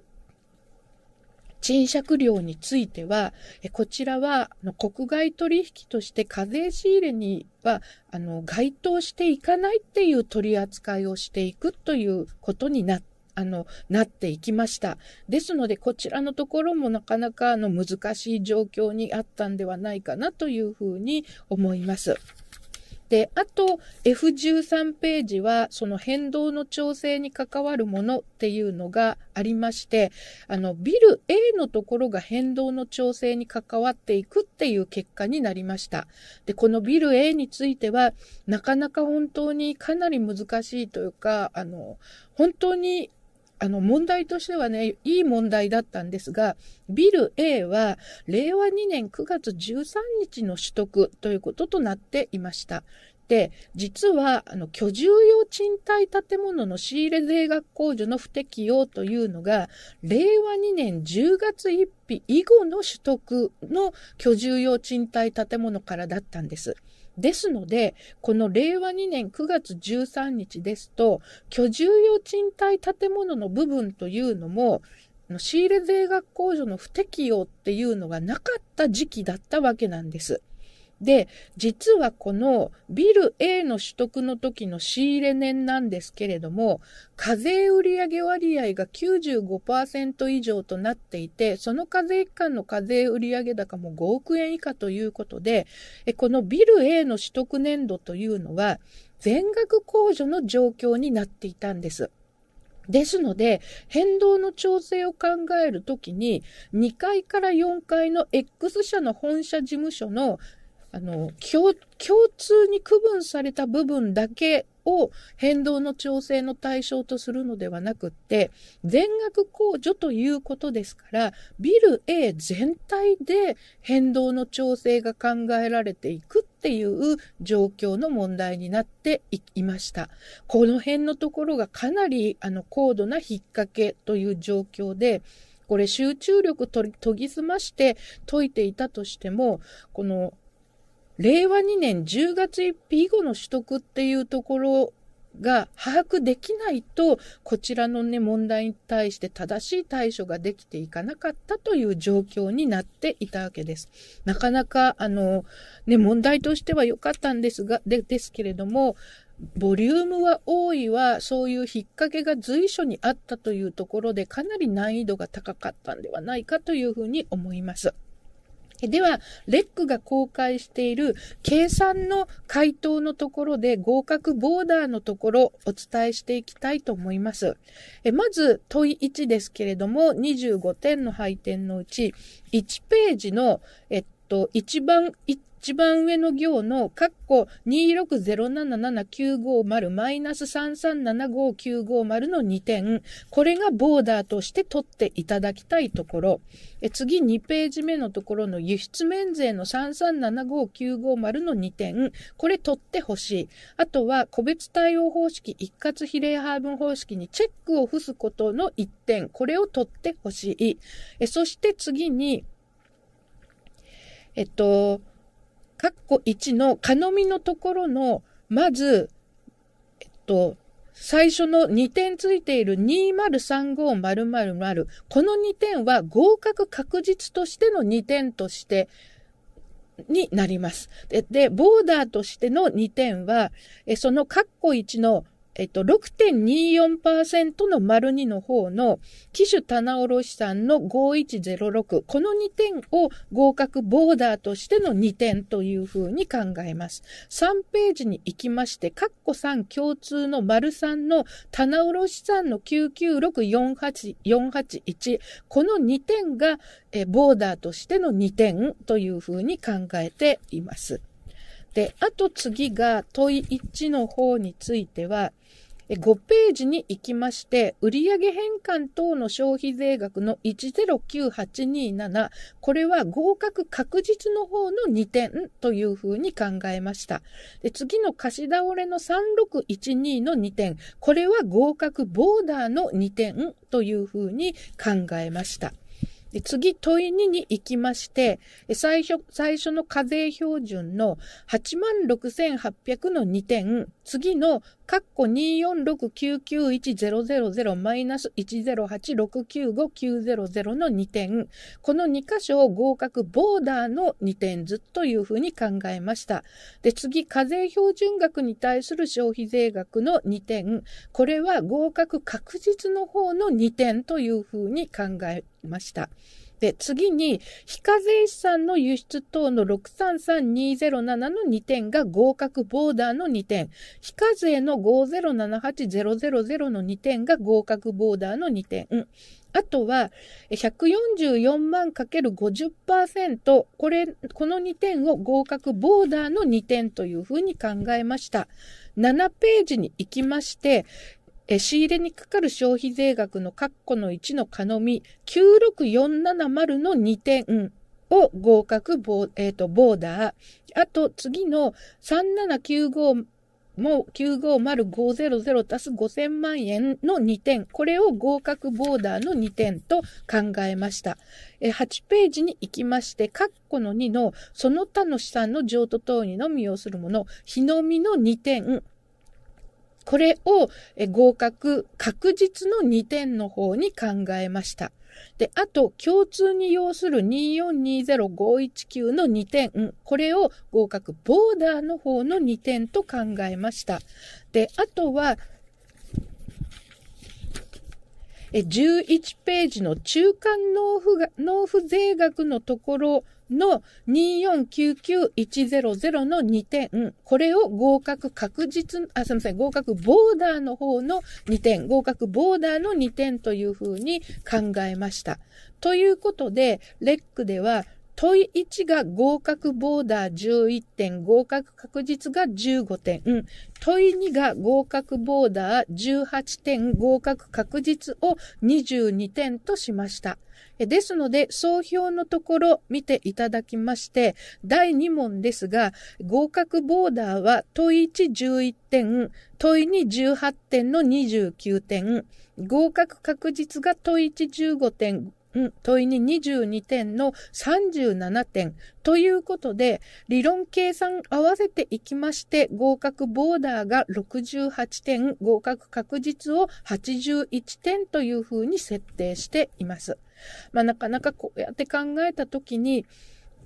Speaker 1: 賃借料については、こちらは国外取引として課税仕入れにはあの該当していかないっていう取り扱いをしていくということになっあの、なっていきました。ですので、こちらのところもなかなかあの難しい状況にあったんではないかなというふうに思います。で、あと F13 ページはその変動の調整に関わるものっていうのがありまして、あの、ビル A のところが変動の調整に関わっていくっていう結果になりました。で、このビル A については、なかなか本当にかなり難しいというか、あの、本当にあの、問題としてはね、いい問題だったんですが、ビル A は令和2年9月13日の取得ということとなっていました。で、実は、あの、居住用賃貸建物の仕入れ税額控除の不適用というのが、令和2年10月1日以後の取得の居住用賃貸建物からだったんです。ですので、この令和2年9月13日ですと、居住用賃貸建物の部分というのも、仕入れ税額控除の不適用っていうのがなかった時期だったわけなんです。で、実はこのビル A の取得の時の仕入れ年なんですけれども、課税売上割合が95%以上となっていて、その課税期間の課税売上高も5億円以下ということで、このビル A の取得年度というのは、全額控除の状況になっていたんです。ですので、変動の調整を考えるときに、2階から4階の X 社の本社事務所のあの、共、共通に区分された部分だけを変動の調整の対象とするのではなくって、全額控除ということですから、ビル A 全体で変動の調整が考えられていくっていう状況の問題になっていました。この辺のところがかなりあの高度な引っ掛けという状況で、これ集中力研ぎ澄まして解いていたとしても、この令和2年10月1日以後の取得っていうところが把握できないと、こちらのね、問題に対して正しい対処ができていかなかったという状況になっていたわけです。なかなか、あの、ね、問題としては良かったんですが、で、ですけれども、ボリュームは多いは、そういう引っ掛けが随所にあったというところで、かなり難易度が高かったんではないかというふうに思います。では、レックが公開している計算の回答のところで合格ボーダーのところをお伝えしていきたいと思います。まず、問い1ですけれども、25点の配点のうち、1ページの、えっと、一番一番上の行の、カッコ2607795マイナス3375950の2点、これがボーダーとして取っていただきたいところ、え次2ページ目のところの輸出免税の3375950の2点、これ取ってほしい。あとは、個別対応方式一括比例配分方式にチェックを付すことの1点、これを取ってほしい。えそして次に、えっと、カッコ1のかのみのところの、まず、えっと、最初の2点ついている2035000この2点は合格確実としての2点としてになります。で、でボーダーとしての2点は、えそのカッコ1のえっと、6.24%の丸2の方の、機種棚卸さんの5106、この2点を合格ボーダーとしての2点というふうに考えます。3ページに行きまして、カッコ3共通の丸3の棚卸さんの99648481、この2点が、えボーダーとしての2点というふうに考えています。で、あと次が問い1の方については、5ページに行きまして、売上変換等の消費税額の109827、これは合格確実の方の2点というふうに考えました。で次の貸し倒れの3612の2点、これは合格ボーダーの2点というふうに考えました。で、次、問い2に行きまして、最初、最初の課税標準の86,800の2点、次のカッコ246991000マイナス108695900の2点、この2箇所を合格ボーダーの2点ずつというふうに考えました。で、次、課税標準額に対する消費税額の2点、これは合格確実の方の2点というふうに考えました。で、次に、非課税資産の輸出等の633207の2点が合格ボーダーの2点、非課税の5078000の2点が合格ボーダーの2点。あとは、144万かける50%、これ、この2点を合格ボーダーの2点というふうに考えました。7ページに行きまして、え仕入れにかかる消費税額の括弧の1の可能み96470の2点を合格ボ,、えーと、ボーダー。あと次の3795も950500足す5000万円の2点。これを合格ボーダーの2点と考えました。8ページに行きまして、カッコの2のその他の資産の譲渡等にのみ要するもの、日のみの2点。これを合格確実の2点の方に考えました。で、あと、共通に要する2420519の2点、これを合格ボーダーの方の2点と考えました。で、あとは、11ページの中間納付が納付税額のところの2499100の2点、これを合格確実、あ、すみません、合格ボーダーの方の2点、合格ボーダーの2点というふうに考えました。ということで、レックでは、問い1が合格ボーダー11点、合格確実が15点。問い2が合格ボーダー18点、合格確実を22点としました。ですので、総評のところ見ていただきまして、第2問ですが、合格ボーダーは問1 11点、問い2 18点の29点、合格確実が問1 15点、問いに22点の37点ということで、理論計算合わせていきまして、合格ボーダーが68点、合格確実を81点というふうに設定しています。まあ、なかなかこうやって考えた時に、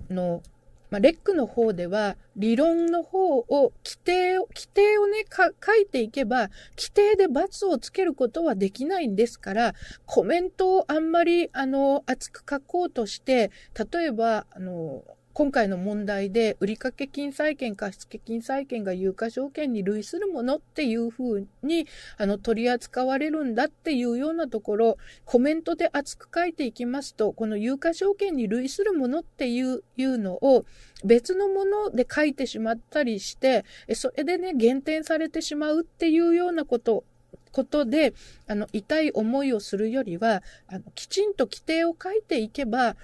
Speaker 1: の、まあ、レックの方では、理論の方を、規定を、規定をね、書いていけば、規定で罰をつけることはできないんですから、コメントをあんまり、あの、厚く書こうとして、例えば、あの、今回の問題で売掛金債権、貸付金債権が有価証券に類するものっていうふうにあの取り扱われるんだっていうようなところ、コメントで厚く書いていきますと、この有価証券に類するものっていういうのを別のもので書いてしまったりして、それでね、減点されてしまうっていうようなことことで、あの、痛い思いをするよりは、あの、きちんと規定を書いていけば、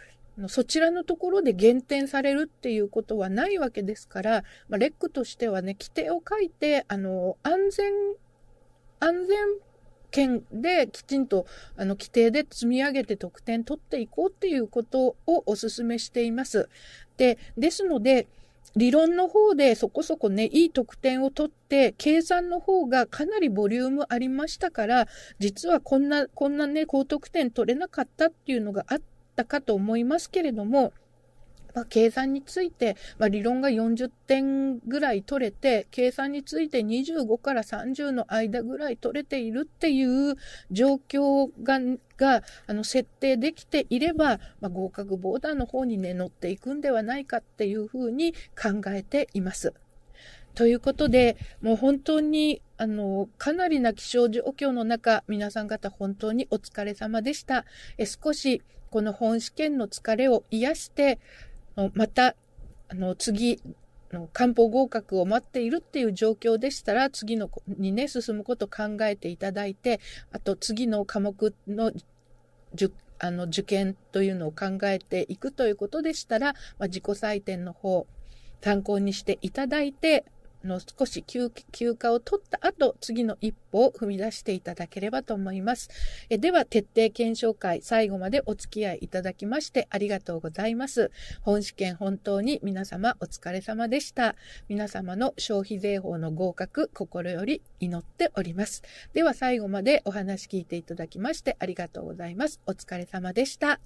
Speaker 1: そちらのところで減点されるっていうことはないわけですから、まあ、レックとしてはね、規定を書いて、あの、安全、安全圏できちんとあの規定で積み上げて得点取っていこうっていうことをお勧めしています。で、ですので、理論の方でそこそこね、いい得点を取って、計算の方がかなりボリュームありましたから、実はこんな、こんなね、高得点取れなかったっていうのがあって、ったかと思いますけれども、まあ、計算について、まあ、理論が40点ぐらい取れて、計算について25から30の間ぐらい取れているっていう状況が、があの設定できていれば、まあ、合格ボーダーの方にね、乗っていくんではないかっていうふうに考えています。ということで、もう本当に、あの、かなりな気象状況の中、皆さん方本当にお疲れ様でした。え少しこの本試験の疲れを癒して、また、あの、次、漢方合格を待っているっていう状況でしたら、次のにね、進むことを考えていただいて、あと次の科目の受あの受験というのを考えていくということでしたら、まあ、自己採点の方、参考にしていただいて、の少し休暇を取った後、次の一歩を踏み出していただければと思います。えでは、徹底検証会、最後までお付き合いいただきましてありがとうございます。本試験本当に皆様お疲れ様でした。皆様の消費税法の合格、心より祈っております。では、最後までお話聞いていただきましてありがとうございます。お疲れ様でした。